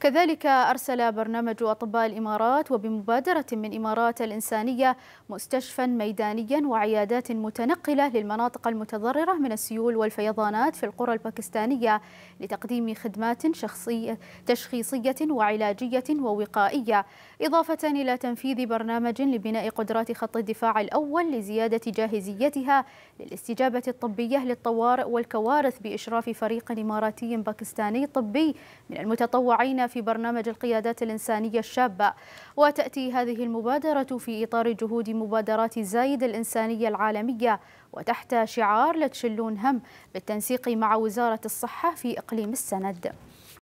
كذلك أرسل برنامج أطباء الإمارات وبمبادرة من إمارات الإنسانية مستشفى ميدانيا وعيادات متنقلة للمناطق المتضررة من السيول والفيضانات في القرى الباكستانية لتقديم خدمات شخصية تشخيصية وعلاجية ووقائية إضافة إلى تنفيذ برنامج لبناء قدرات خط الدفاع الأول لزيادة جاهزيتها للاستجابة الطبية للطوارئ والكوارث بإشراف فريق إماراتي باكستاني طبي من المتطوعين في برنامج القيادات الإنسانية الشابة وتأتي هذه المبادرة في إطار جهود مبادرات زايد الإنسانية العالمية وتحت شعار لتشلون هم بالتنسيق مع وزارة الصحة في إقليم السند